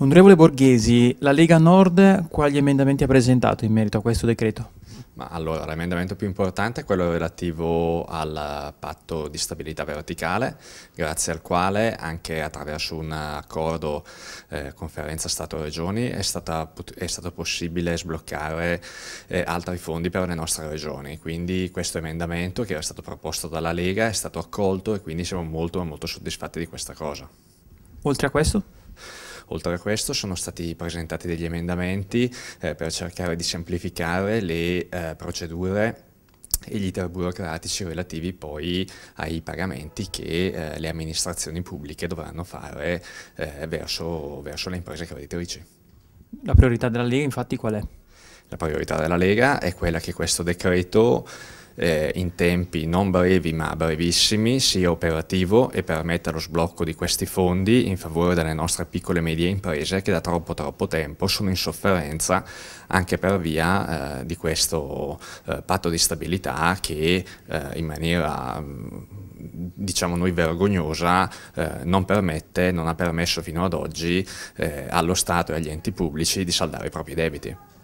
Onorevole Borghesi, la Lega Nord quali emendamenti ha presentato in merito a questo decreto? Ma allora, l'emendamento più importante è quello relativo al patto di stabilità verticale, grazie al quale anche attraverso un accordo eh, conferenza Stato-Regioni è, è, stato possibile sbloccare eh, altri fondi per le nostre regioni. Quindi questo emendamento che era stato proposto dalla Lega è stato accolto e quindi siamo molto molto soddisfatti di questa cosa. Oltre a questo? Oltre a questo sono stati presentati degli emendamenti eh, per cercare di semplificare le eh, procedure e gli iter burocratici relativi poi ai pagamenti che eh, le amministrazioni pubbliche dovranno fare eh, verso, verso le imprese creditrici. La priorità della Lega infatti qual è? La priorità della Lega è quella che questo decreto eh, in tempi non brevi ma brevissimi sia operativo e permetta lo sblocco di questi fondi in favore delle nostre piccole e medie imprese che da troppo troppo tempo sono in sofferenza anche per via eh, di questo eh, patto di stabilità che eh, in maniera mm, diciamo noi vergognosa eh, non permette, non ha permesso fino ad oggi eh, allo Stato e agli enti pubblici di saldare i propri debiti.